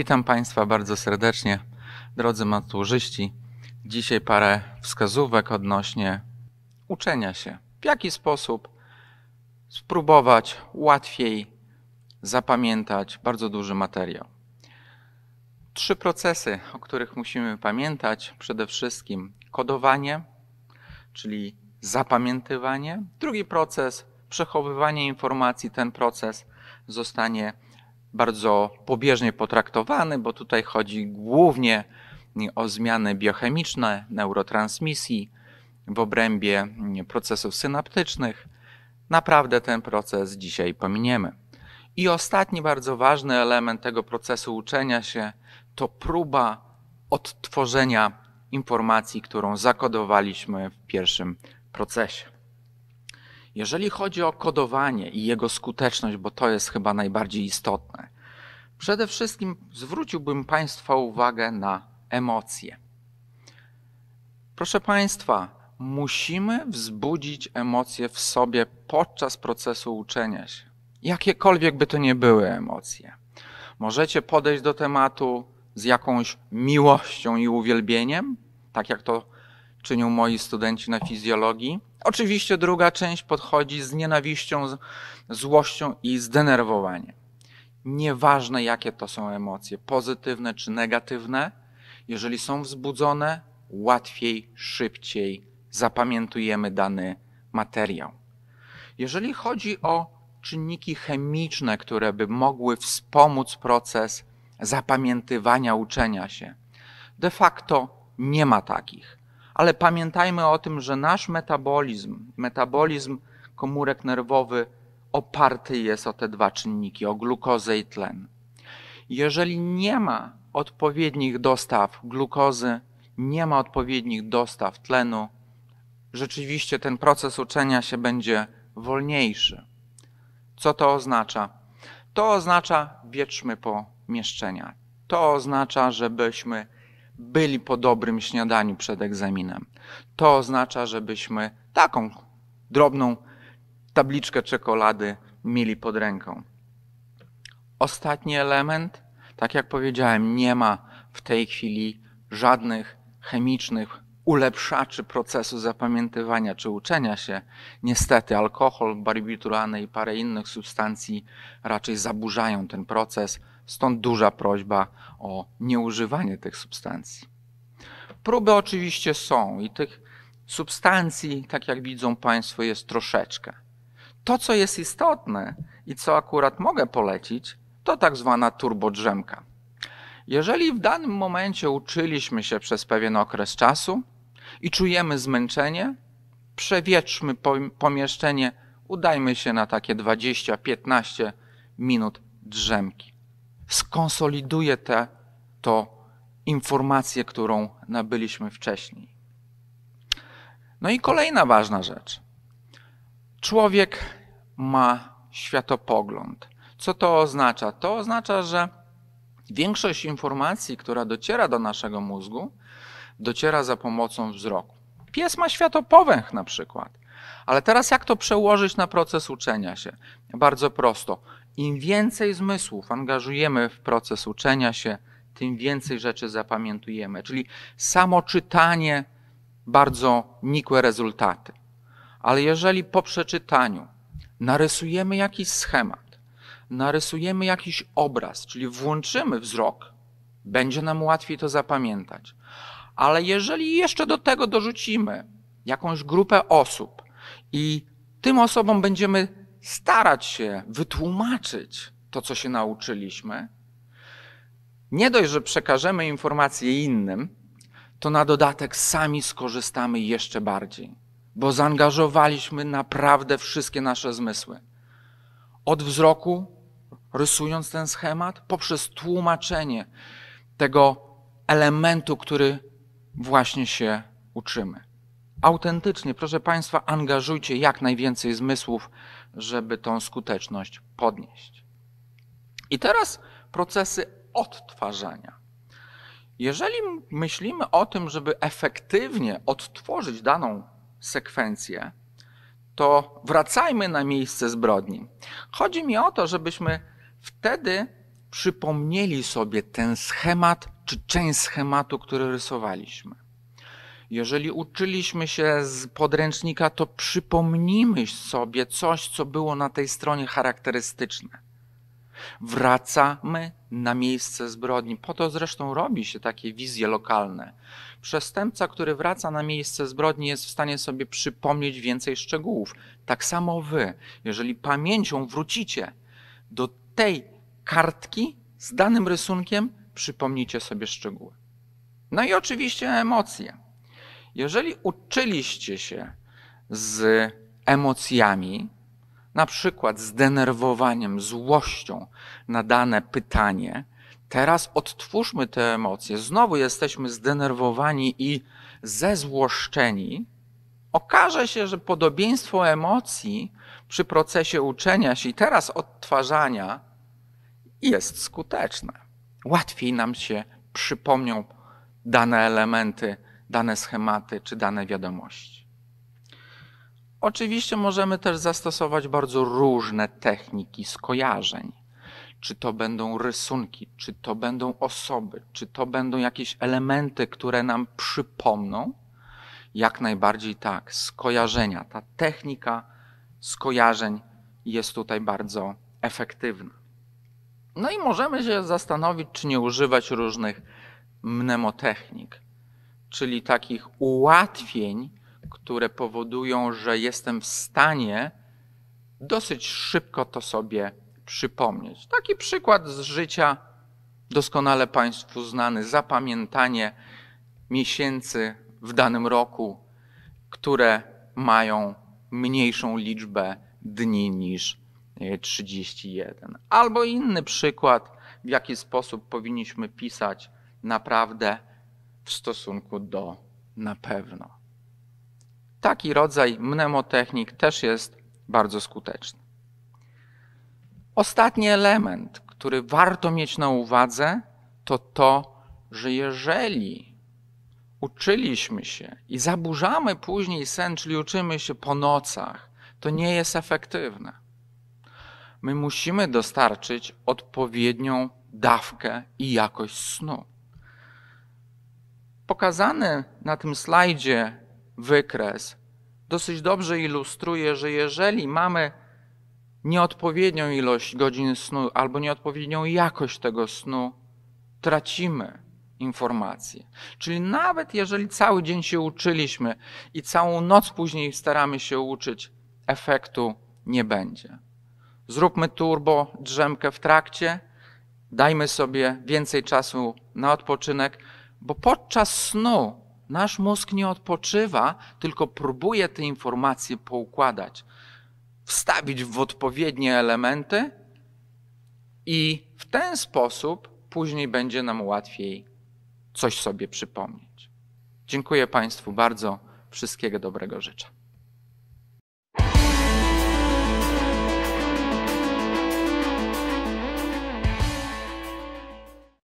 Witam Państwa bardzo serdecznie, drodzy maturzyści. Dzisiaj parę wskazówek odnośnie uczenia się. W jaki sposób spróbować łatwiej zapamiętać bardzo duży materiał. Trzy procesy, o których musimy pamiętać, przede wszystkim kodowanie, czyli zapamiętywanie. Drugi proces, przechowywanie informacji. Ten proces zostanie bardzo pobieżnie potraktowany, bo tutaj chodzi głównie o zmiany biochemiczne, neurotransmisji w obrębie procesów synaptycznych. Naprawdę ten proces dzisiaj pominiemy. I ostatni bardzo ważny element tego procesu uczenia się to próba odtworzenia informacji, którą zakodowaliśmy w pierwszym procesie. Jeżeli chodzi o kodowanie i jego skuteczność, bo to jest chyba najbardziej istotne, przede wszystkim zwróciłbym Państwa uwagę na emocje. Proszę Państwa, musimy wzbudzić emocje w sobie podczas procesu uczenia się. Jakiekolwiek by to nie były emocje. Możecie podejść do tematu z jakąś miłością i uwielbieniem, tak jak to czynią moi studenci na fizjologii. Oczywiście druga część podchodzi z nienawiścią, złością i zdenerwowaniem. Nieważne jakie to są emocje, pozytywne czy negatywne, jeżeli są wzbudzone, łatwiej, szybciej zapamiętujemy dany materiał. Jeżeli chodzi o czynniki chemiczne, które by mogły wspomóc proces zapamiętywania uczenia się, de facto nie ma takich ale pamiętajmy o tym, że nasz metabolizm, metabolizm komórek nerwowy oparty jest o te dwa czynniki, o glukozę i tlen. Jeżeli nie ma odpowiednich dostaw glukozy, nie ma odpowiednich dostaw tlenu, rzeczywiście ten proces uczenia się będzie wolniejszy. Co to oznacza? To oznacza wietrzmy pomieszczenia. To oznacza, żebyśmy byli po dobrym śniadaniu przed egzaminem. To oznacza, żebyśmy taką drobną tabliczkę czekolady mieli pod ręką. Ostatni element, tak jak powiedziałem, nie ma w tej chwili żadnych chemicznych ulepszaczy procesu zapamiętywania czy uczenia się. Niestety alkohol, barbiturany i parę innych substancji raczej zaburzają ten proces, Stąd duża prośba o nieużywanie tych substancji. Próby oczywiście są i tych substancji, tak jak widzą Państwo, jest troszeczkę. To, co jest istotne i co akurat mogę polecić, to tak zwana turbodrzemka. Jeżeli w danym momencie uczyliśmy się przez pewien okres czasu i czujemy zmęczenie, przewietrzmy pomieszczenie, udajmy się na takie 20-15 minut drzemki skonsoliduje te, to informację, którą nabyliśmy wcześniej. No i kolejna ważna rzecz. Człowiek ma światopogląd. Co to oznacza? To oznacza, że większość informacji, która dociera do naszego mózgu, dociera za pomocą wzroku. Pies ma światopowęch na przykład. Ale teraz jak to przełożyć na proces uczenia się? Bardzo prosto. Im więcej zmysłów angażujemy w proces uczenia się, tym więcej rzeczy zapamiętujemy. Czyli samo czytanie bardzo nikłe rezultaty. Ale jeżeli po przeczytaniu narysujemy jakiś schemat, narysujemy jakiś obraz, czyli włączymy wzrok, będzie nam łatwiej to zapamiętać. Ale jeżeli jeszcze do tego dorzucimy jakąś grupę osób i tym osobom będziemy starać się wytłumaczyć to, co się nauczyliśmy. Nie dość, że przekażemy informacje innym, to na dodatek sami skorzystamy jeszcze bardziej, bo zaangażowaliśmy naprawdę wszystkie nasze zmysły. Od wzroku, rysując ten schemat, poprzez tłumaczenie tego elementu, który właśnie się uczymy. Autentycznie, proszę Państwa, angażujcie jak najwięcej zmysłów żeby tą skuteczność podnieść. I teraz procesy odtwarzania. Jeżeli myślimy o tym, żeby efektywnie odtworzyć daną sekwencję, to wracajmy na miejsce zbrodni. Chodzi mi o to, żebyśmy wtedy przypomnieli sobie ten schemat czy część schematu, który rysowaliśmy. Jeżeli uczyliśmy się z podręcznika, to przypomnijmy sobie coś, co było na tej stronie charakterystyczne. Wracamy na miejsce zbrodni. Po to zresztą robi się takie wizje lokalne. Przestępca, który wraca na miejsce zbrodni, jest w stanie sobie przypomnieć więcej szczegółów. Tak samo wy, jeżeli pamięcią wrócicie do tej kartki z danym rysunkiem, przypomnijcie sobie szczegóły. No i oczywiście emocje. Jeżeli uczyliście się z emocjami, na przykład zdenerwowaniem, złością na dane pytanie, teraz odtwórzmy te emocje. Znowu jesteśmy zdenerwowani i zezłoszczeni. Okaże się, że podobieństwo emocji przy procesie uczenia się i teraz odtwarzania jest skuteczne. Łatwiej nam się przypomnią dane elementy dane schematy czy dane wiadomości. Oczywiście możemy też zastosować bardzo różne techniki skojarzeń. Czy to będą rysunki, czy to będą osoby, czy to będą jakieś elementy, które nam przypomną? Jak najbardziej tak, skojarzenia. Ta technika skojarzeń jest tutaj bardzo efektywna. No i możemy się zastanowić, czy nie używać różnych mnemotechnik czyli takich ułatwień, które powodują, że jestem w stanie dosyć szybko to sobie przypomnieć. Taki przykład z życia, doskonale Państwu znany, zapamiętanie miesięcy w danym roku, które mają mniejszą liczbę dni niż 31. E, Albo inny przykład, w jaki sposób powinniśmy pisać naprawdę w stosunku do na pewno. Taki rodzaj mnemotechnik też jest bardzo skuteczny. Ostatni element, który warto mieć na uwadze, to to, że jeżeli uczyliśmy się i zaburzamy później sen, czyli uczymy się po nocach, to nie jest efektywne. My musimy dostarczyć odpowiednią dawkę i jakość snu pokazany na tym slajdzie wykres dosyć dobrze ilustruje, że jeżeli mamy nieodpowiednią ilość godzin snu albo nieodpowiednią jakość tego snu, tracimy informacje. Czyli nawet jeżeli cały dzień się uczyliśmy i całą noc później staramy się uczyć, efektu nie będzie. Zróbmy turbo drzemkę w trakcie, dajmy sobie więcej czasu na odpoczynek bo podczas snu nasz mózg nie odpoczywa, tylko próbuje te informacje poukładać, wstawić w odpowiednie elementy i w ten sposób później będzie nam łatwiej coś sobie przypomnieć. Dziękuję Państwu bardzo. Wszystkiego dobrego życzę.